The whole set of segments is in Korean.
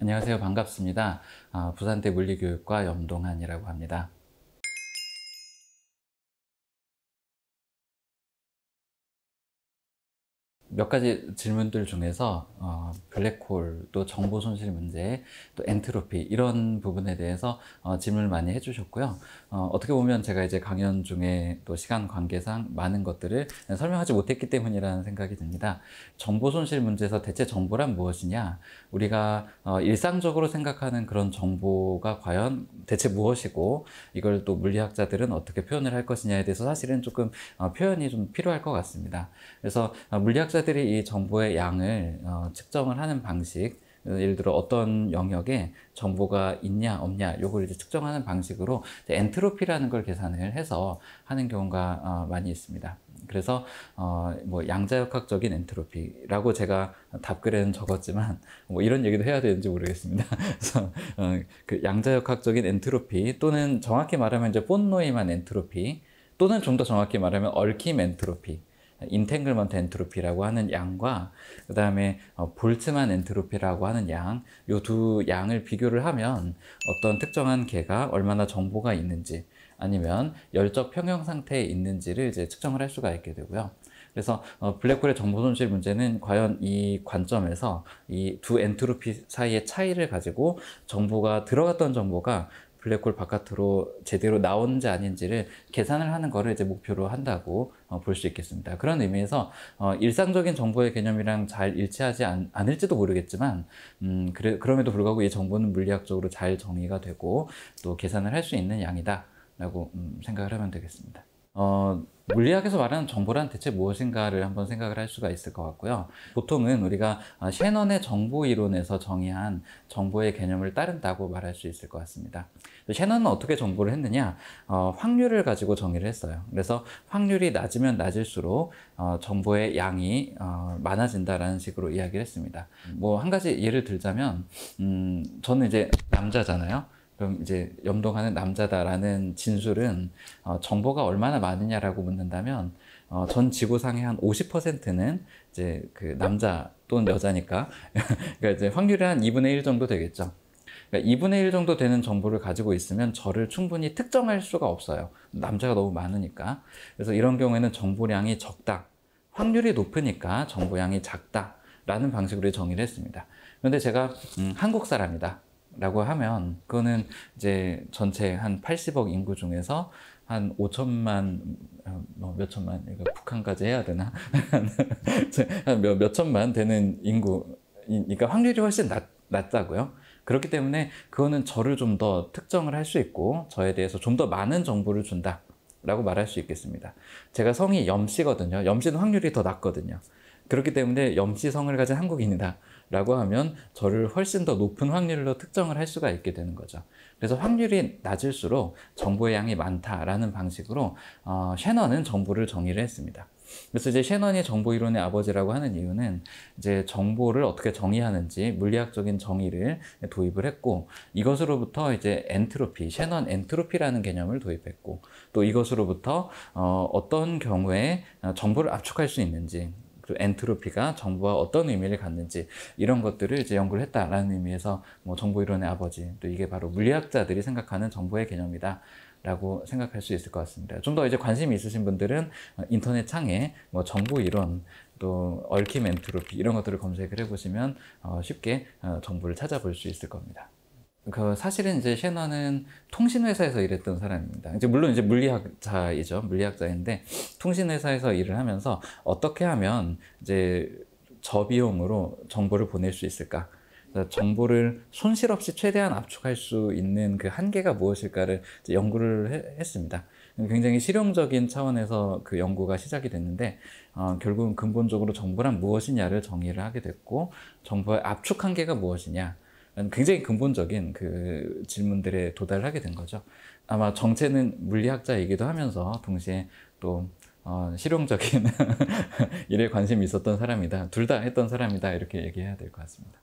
안녕하세요. 반갑습니다. 아, 부산대 물리교육과 염동환이라고 합니다. 몇 가지 질문들 중에서 어, 블랙홀 또 정보 손실 문제 또 엔트로피 이런 부분에 대해서 어, 질문을 많이 해주셨고요. 어, 떻게 보면 제가 이제 강연 중에 또 시간 관계상 많은 것들을 설명하지 못했기 때문이라는 생각이 듭니다. 정보 손실 문제에서 대체 정보란 무엇이냐? 우리가 어, 일상적으로 생각하는 그런 정보가 과연 대체 무엇이고 이걸 또 물리학자들은 어떻게 표현을 할 것이냐에 대해서 사실은 조금 어, 표현이 좀 필요할 것 같습니다. 그래서 어, 물리학자 업체들이 이 정보의 양을 어, 측정을 하는 방식 어, 예를 들어 어떤 영역에 정보가 있냐 없냐 요걸 이제 측정하는 방식으로 엔트로피라는 걸 계산을 해서 하는 경우가 어, 많이 있습니다. 그래서 어, 뭐 양자역학적인 엔트로피라고 제가 답글에는 적었지만 뭐 이런 얘기도 해야 되는지 모르겠습니다. 그래서 어, 그 양자역학적인 엔트로피 또는 정확히 말하면 이제 본노이만 엔트로피 또는 좀 더 정확히 말하면 얽힘 엔트로피 인탱글먼트 엔트로피라고 하는 양과 그 다음에 어, 볼츠만 엔트로피라고 하는 양이 두 양을 비교를 하면 어떤 특정한 개가 얼마나 정보가 있는지 아니면 열적 평형 상태에 있는지를 이제 측정을 할 수가 있게 되고요. 그래서 어, 블랙홀의 정보 손실 문제는 과연 이 관점에서 이 두 엔트로피 사이의 차이를 가지고 정보가 들어갔던 정보가 블랙홀 바깥으로 제대로 나온지 아닌지를 계산을 하는 거를 이제 목표로 한다고 어, 볼수 있겠습니다. 그런 의미에서 어, 일상적인 정보의 개념이랑 잘 일치하지 않, 을지도 모르겠지만 음, 그래, 그럼에도 불구하고 이 정보는 물리학적으로 잘 정의가 되고 또 계산을 할 수 있는 양이다 라고 음, 생각을 하면 되겠습니다. 어, 물리학에서 말하는 정보란 대체 무엇인가를 한번 생각을 할 수가 있을 것 같고요. 보통은 우리가 셰넌의 아, 정보 이론에서 정의한 정보의 개념을 따른다고 말할 수 있을 것 같습니다. 셰넌은 어떻게 정보를 했느냐? 어, 확률을 가지고 정의를 했어요. 그래서 확률이 낮으면 낮을수록 어, 정보의 양이 어, 많아진다라는 식으로 이야기를 했습니다. 뭐 한 가지 예를 들자면 음, 저는 이제 남자잖아요. 그럼 이제 염동하는 남자다라는 진술은 어, 정보가 얼마나 많으냐라고 묻는다면 어, 전 지구상의 한 50%는 이제 그 남자 또는 여자니까 그러니까 이제 확률이 한 2분의 1 정도 되겠죠. 그러니까 2분의 1 정도 되는 정보를 가지고 있으면 저를 충분히 특정할 수가 없어요. 남자가 너무 많으니까. 그래서 이런 경우에는 정보량이 적다. 확률이 높으니까 정보량이 작다. 라는 방식으로 정의를 했습니다. 그런데 제가 음, 한국 사람이다. 라고 하면 그거는 이제 전체 한 80억 인구 중에서 한 5천만 뭐 몇천만 이거 북한까지 해야 되나 한몇 몇천만 되는 인구니까 확률이 훨씬 낮, 낮다고요. 그렇기 때문에 그거는 저를 좀 더 특정을 할 수 있고 저에 대해서 좀 더 많은 정보를 준다. 라고 말할 수 있겠습니다. 제가 성이 염씨거든요. 염씨는 확률이 더 낮거든요. 그렇기 때문에 염씨 성을 가진 한국인이다. 라고 하면 저를 훨씬 더 높은 확률로 특정을 할 수가 있게 되는 거죠. 그래서 확률이 낮을수록 정보의 양이 많다라는 방식으로 어, 셰넌은 정보를 정의를 했습니다. 그래서 이제 셰넌이 정보 이론의 아버지라고 하는 이유는 이제 정보를 어떻게 정의하는지 물리학적인 정의를 도입을 했고 이것으로부터 이제 엔트로피, 셰넌 엔트로피라는 개념을 도입했고 또 이것으로부터 어, 어떤 경우에 정보를 압축할 수 있는지 그 엔트로피가 정보와 어떤 의미를 갖는지 이런 것들을 이제 연구를 했다라는 의미에서 뭐 정보 이론의 아버지 또 이게 바로 물리학자들이 생각하는 정보의 개념이다. 라고 생각할 수 있을 것 같습니다. 좀 더 이제 관심이 있으신 분들은 인터넷 창에 뭐 정보 이론 또 얽힘 엔트로피 이런 것들을 검색을 해보시면 어, 쉽게 어, 정보를 찾아볼 수 있을 겁니다. 그 사실은 이제 셰너는 통신회사에서 일했던 사람입니다. 이제 물론 이제 물리학자이죠. 물리학자인데 통신회사에서 일을 하면서 어떻게 하면 이제 저비용으로 정보를 보낼 수 있을까? 정보를 손실 없이 최대한 압축할 수 있는 그 한계가 무엇일까를 연구를 해, 했습니다. 굉장히 실용적인 차원에서 그 연구가 시작이 됐는데 어, 결국은 근본적으로 정보란 무엇이냐를 정의를 하게 됐고 정보의 압축 한계가 무엇이냐 음, 굉장히 근본적인 그 질문들에 도달하게 된 거죠. 아마 정체는 물리학자이기도 하면서 동시에 또 어, 실용적인 일에 관심이 있었던 사람이다. 둘 다 했던 사람이다. 이렇게 얘기해야 될 것 같습니다.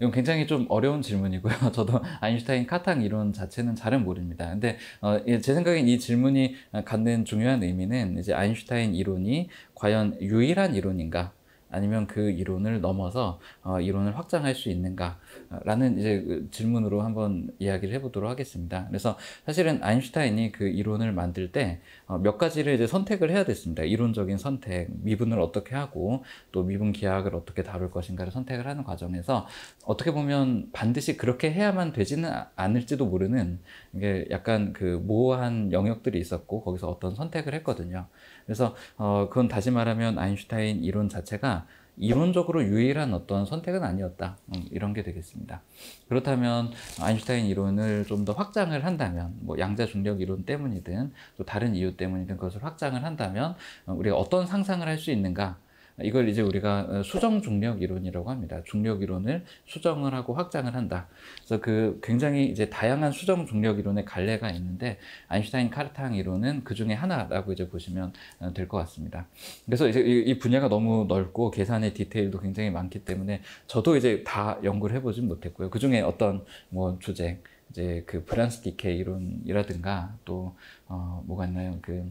이건 굉장히 좀 어려운 질문이고요. 저도 아인슈타인 카탕 이론 자체는 잘은 모릅니다. 근데 어, 예, 제 생각엔 이 질문이 갖는 중요한 의미는 이제 아인슈타인 이론이 과연 유일한 이론인가? 아니면 그 이론을 넘어서 어, 이론을 확장할 수 있는가라는 이제 그 질문으로 한번 이야기를 해보도록 하겠습니다. 그래서 사실은 아인슈타인이 그 이론을 만들 때몇 어, 가지를 이제 선택을 해야 됐습니다. 이론적인 선택, 미분을 어떻게 하고 또 미분 기하학을 어떻게 다룰 것인가를 선택을 하는 과정에서 어떻게 보면 반드시 그렇게 해야만 되지는 아, 않을지도 모르는 이게 약간 그 모호한 영역들이 있었고 거기서 어떤 선택을 했거든요. 그래서 어, 그건 다시 말하면 아인슈타인 이론 자체가 이론적으로 유일한 어떤 선택은 아니었다. 음, 이런 게 되겠습니다. 그렇다면 아인슈타인 이론을 좀 더 확장을 한다면 뭐 양자 중력 이론 때문이든 또 다른 이유 때문이든 그것을 확장을 한다면 어, 우리가 어떤 상상을 할 수 있는가 이걸 이제 우리가 어, 수정 중력 이론이라고 합니다. 중력 이론을 수정을 하고 확장을 한다. 그래서 그 굉장히 이제 다양한 수정 중력 이론의 갈래가 있는데 아인슈타인 카르탕 이론은 그 중에 하나라고 이제 보시면 어, 될것 같습니다. 그래서 이제 이 분야가 너무 넓고 계산의 디테일도 굉장히 많기 때문에 저도 이제 다 연구를 해보진 못했고요. 그 중에 어떤 뭐 조직 이제 그 브란스 디케 이론이라든가 또어 뭐가 있나요? 그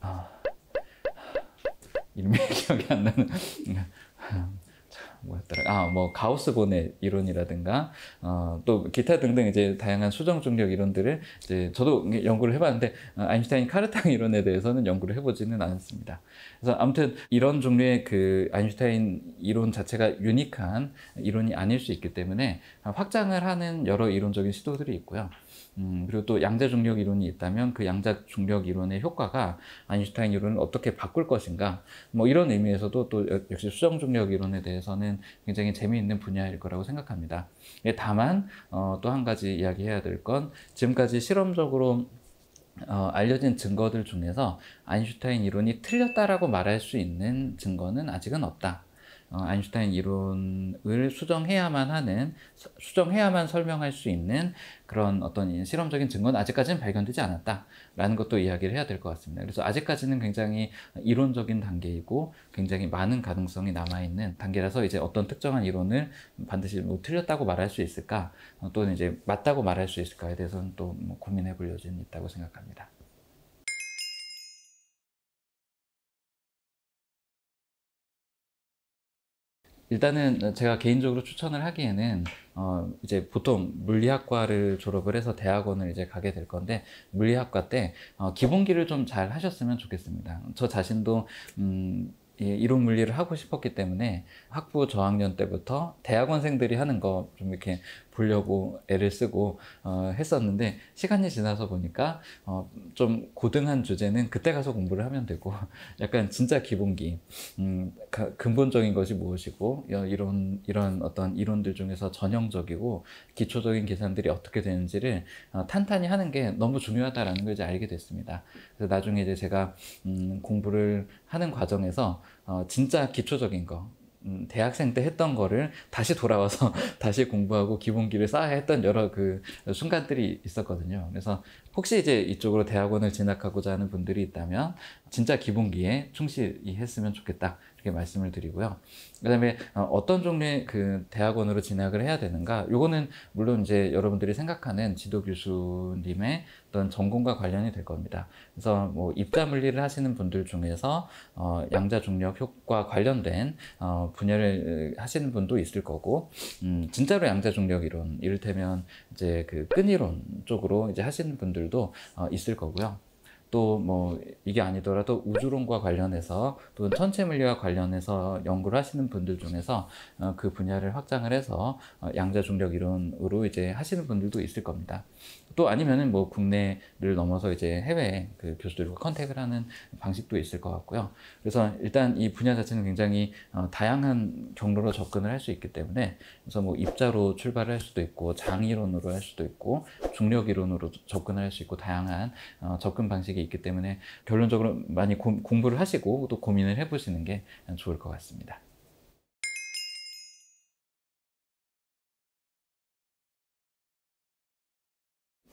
아. 이름이 기억이 안 나는 뭐였더라 아뭐 가우스본의 이론이라든가 어, 또 기타 등등 이제 다양한 수정 중력 이론들을 이제 저도 연구를 해봤는데 어, 아인슈타인 카르탕 이론에 대해서는 연구를 해보지는 않았습니다. 그래서 아무튼 이런 종류의 그 아인슈타인 이론 자체가 유니크한 이론이 아닐 수 있기 때문에 확장을 하는 여러 이론적인 시도들이 있고요. 음, 그리고 또 양자 중력 이론이 있다면 그 양자 중력 이론의 효과가 아인슈타인 이론을 어떻게 바꿀 것인가 뭐 이런 의미에서도 또 역시 수정 중력 이론에 대해서는 굉장히 재미있는 분야일 거라고 생각합니다. 예, 다만 어, 또 한 가지 이야기해야 될 건 지금까지 실험적으로 어, 알려진 증거들 중에서 아인슈타인 이론이 틀렸다라고 말할 수 있는 증거는 아직은 없다. 어, 아인슈타인 이론을 수정해야만 하는 수정해야만 설명할 수 있는 그런 어떤 실험적인 증거는 아직까지는 발견되지 않았다라는 것도 이야기를 해야 될 것 같습니다. 그래서 아직까지는 굉장히 이론적인 단계이고 굉장히 많은 가능성이 남아 있는 단계라서 이제 어떤 특정한 이론을 반드시 뭐 틀렸다고 말할 수 있을까 어, 또는 이제 맞다고 말할 수 있을까에 대해서는 또뭐 고민해 볼 여지는 있다고 생각합니다. 일단은 제가 개인적으로 추천을 하기에는 어 이제 보통 물리학과를 졸업을 해서 대학원을 이제 가게 될 건데 물리학과 때어 기본기를 좀 잘 하셨으면 좋겠습니다. 저 자신도 음 예, 이론 물리를 하고 싶었기 때문에 학부 저학년 때부터 대학원생들이 하는 거 좀 이렇게 보려고 애를 쓰고 어, 했었는데 시간이 지나서 보니까 어, 좀 고등한 주제는 그때 가서 공부를 하면 되고 약간 진짜 기본기 음, 가, 근본적인 것이 무엇이고 이런 이런 어떤 이론들 중에서 전형적이고 기초적인 계산들이 어떻게 되는지를 어, 탄탄히 하는 게 너무 중요하다라는 걸 이제 알게 됐습니다. 그래서 나중에 이제 제가 음, 공부를 하는 과정에서 어, 진짜 기초적인 거 음, 대학생 때 했던 거를 다시 돌아와서 다시 공부하고 기본기를 쌓아야 했던 여러 그 순간들이 있었거든요. 그래서 혹시 이제 이쪽으로 대학원을 진학하고자 하는 분들이 있다면 진짜 기본기에 충실히 했으면 좋겠다 이렇게 말씀을 드리고요. 그다음에 어, 어떤 종류의 그 대학원으로 진학을 해야 되는가? 요거는 물론 이제 여러분들이 생각하는 지도 교수님의 어떤 전공과 관련이 될 겁니다. 그래서 뭐 입자 물리를 하시는 분들 중에서 어 양자 중력 효과 관련된 어 분야를 하시는 분도 있을 거고, 음 진짜로 양자 중력 이론 이를테면 이제 그 끈이론 쪽으로 이제 하시는 분들도 어 있을 거고요. 또뭐 이게 아니더라도 우주론과 관련해서 또는 천체 물리와 관련해서 연구를 하시는 분들 중에서 어, 그 분야를 확장을 해서 어, 양자 중력 이론으로 이제 하시는 분들도 있을 겁니다. 또 아니면은 뭐 국내를 넘어서 이제 해외 그 교수들과 컨택을 하는 방식도 있을 것 같고요. 그래서 일단 이 분야 자체는 굉장히 어, 다양한 경로로 접근을 할 수 있기 때문에 그래서 뭐 입자로 출발할 수도 있고 장이론으로 할 수도 있고 중력이론으로 접근을 할 수 있고 다양한 어, 접근 방식이 있기 때문에 결론적으로 많이 고, 공부를 하시고 또 고민을 해보시는 게 좋을 것 같습니다.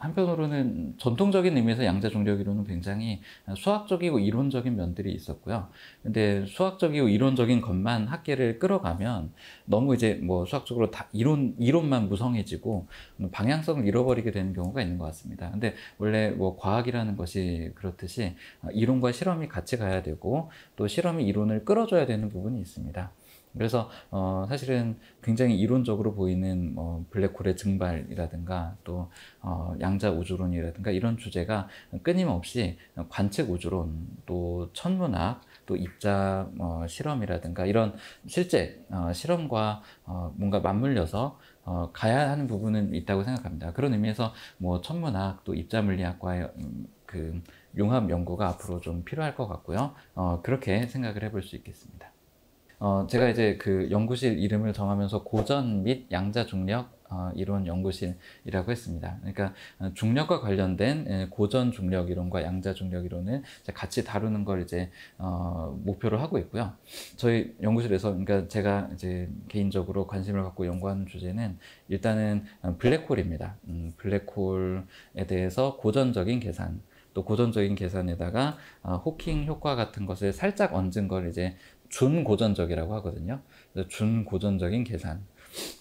한편으로는 전통적인 의미에서 양자 종력이론은 굉장히 수학적이고 이론적인 면들이 있었고요. 근데 수학적이고 이론적인 것만 학계를 끌어가면 너무 이제 뭐 수학적으로 다 이론, 이론만 무성해지고 뭐 방향성을 잃어버리게 되는 경우가 있는 것 같습니다. 근데 원래 뭐 과학이라는 것이 그렇듯이 이론과 실험이 같이 가야 되고 또 실험이 이론을 끌어줘야 되는 부분이 있습니다. 그래서 어 사실은 굉장히 이론적으로 보이는 뭐 블랙홀의 증발이라든가 또어 양자 우주론이라든가 이런 주제가 끊임없이 관측 우주론 또 천문학 또 입자 어 실험이라든가 이런 실제 어 실험과 어 뭔가 맞물려서 어, 가야 하는 부분은 있다고 생각합니다. 그런 의미에서 뭐 천문학 또 입자 물리학과의 음, 그 융합 연구가 앞으로 좀 필요할 것 같고요. 어, 그렇게 생각을 해볼 수 있겠습니다. 어, 제가 이제 그 연구실 이름을 정하면서 고전 및 양자 중력 어, 이론 연구실이라고 했습니다. 그러니까 어, 중력과 관련된 예, 고전 중력 이론과 양자 중력 이론을 같이 다루는 걸 이제 어, 목표로 하고 있고요. 저희 연구실에서 그러니까 제가 이제 개인적으로 관심을 갖고 연구하는 주제는 일단은 어, 블랙홀입니다. 음, 블랙홀에 대해서 고전적인 계산 또 고전적인 계산에다가 어, 호킹 효과 같은 것을 살짝 얹은 걸 이제 준고전적이라고 하거든요. 준고전적인 계산.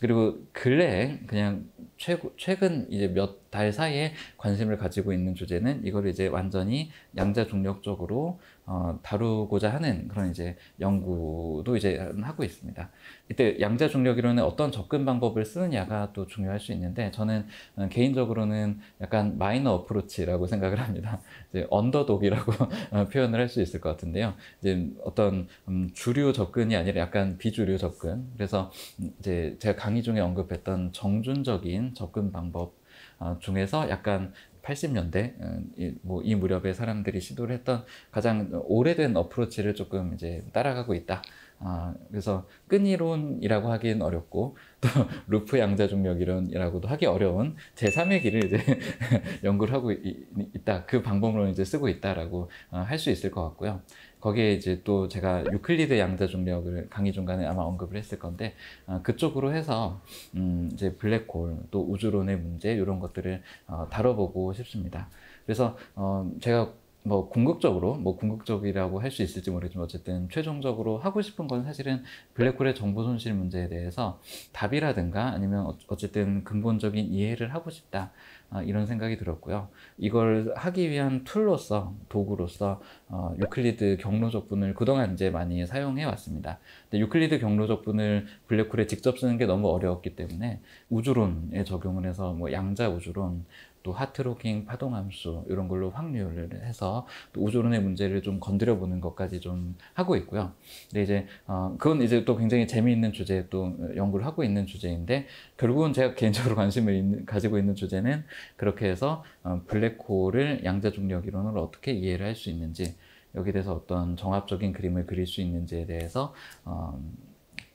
그리고 근래 그냥 최고, 최근 이제 몇 달 사이에 관심을 가지고 있는 주제는 이걸 이제 완전히 양자 중력적으로 어, 다루고자 하는 그런 이제 연구도 이제 하고 있습니다. 이때 양자 중력이론에 어떤 접근 방법을 쓰느냐가 또 중요할 수 있는데 저는 어, 개인적으로는 약간 마이너 어프로치라고 생각을 합니다. 이제 언더독이라고 어, 표현을 할 수 있을 것 같은데요. 이제 어떤 음, 주류 접근이 아니라 약간 비주류 접근. 그래서 음, 이제 제가 강의 중에 언급했던 정준적인 접근 방법 어, 중에서 약간 80년대 뭐이 어, 뭐, 무렵에 사람들이 시도를 했던 가장 오래된 어프로치를 조금 이제 따라가고 있다. 아, 그래서 끈이론이라고 하긴 어렵고 또 루프 양자 중력 이론이라고도 하기 어려운 제3의 길을 이제 연구를 하고 있, 다그 방법론을 이제 쓰고 있다라고 어, 할수 있을 것 같고요. 거기에 이제 또 제가 유클리드 양자 중력을 강의 중간에 아마 언급을 했을 건데 어, 그쪽으로 해서 음, 이제 블랙홀 또 우주론의 문제 이런 것들을 어, 다뤄보고 싶습니다. 그래서 어, 제가 뭐 궁극적으로 뭐 궁극적이라고 할 수 있을지 모르겠지만 어쨌든 최종적으로 하고 싶은 건 사실은 블랙홀의 정보 손실 문제에 대해서 답이라든가 아니면 어, 어쨌든 근본적인 이해를 하고 싶다 아, 이런 생각이 들었고요. 이걸 하기 위한 툴로서 도구로서 어, 유클리드 경로적분을 그동안 이제 많이 사용해 왔습니다. 근데 유클리드 경로적분을 블랙홀에 직접 쓰는 게 너무 어려웠기 때문에 우주론에 적용을 해서 뭐 양자 우주론 또 하트로킹 파동함수 이런 걸로 확률을 해서 우주론의 문제를 좀 건드려 보는 것까지 좀 하고 있고요. 근데 이제 어 그건 이제 또 굉장히 재미있는 주제 또 연구를 하고 있는 주제인데 결국은 제가 개인적으로 관심을 있는, 가지고 있는 주제는 그렇게 해서 어 블랙홀을 양자 중력 이론을 어떻게 이해를 할 수 있는지 여기 대해서 어떤 정합적인 그림을 그릴 수 있는지에 대해서 어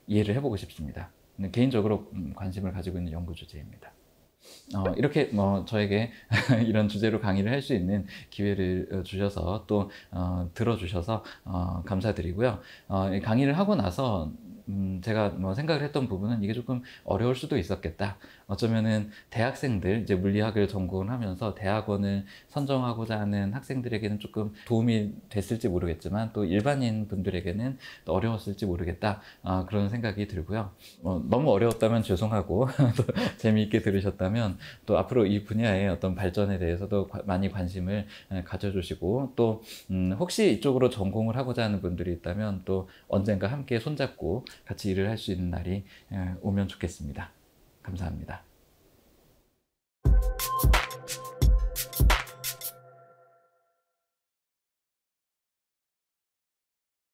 이해를 해보고 싶습니다. 개인적으로 음, 관심을 가지고 있는 연구 주제입니다. 어, 이렇게 뭐 저에게 이런 주제로 강의를 할 수 있는 기회를 어, 주셔서 또 어, 들어주셔서 어, 감사드리고요. 어, 강의를 하고 나서 음, 제가 뭐 생각을 했던 부분은 이게 조금 어려울 수도 있었겠다. 어쩌면은 대학생들 이제 물리학을 전공하면서 대학원을 선정하고자 하는 학생들에게는 조금 도움이 됐을지 모르겠지만 또 일반인 분들에게는 또 어려웠을지 모르겠다. 아, 그런 생각이 들고요. 어, 너무 어려웠다면 죄송하고 재미있게 들으셨다면 또 앞으로 이 분야의 어떤 발전에 대해서도 과, 많이 관심을 예, 가져주시고 또 음, 혹시 이쪽으로 전공을 하고자 하는 분들이 있다면 또 언젠가 함께 손잡고 같이 일을 할 수 있는 날이 오면 좋겠습니다. 감사합니다.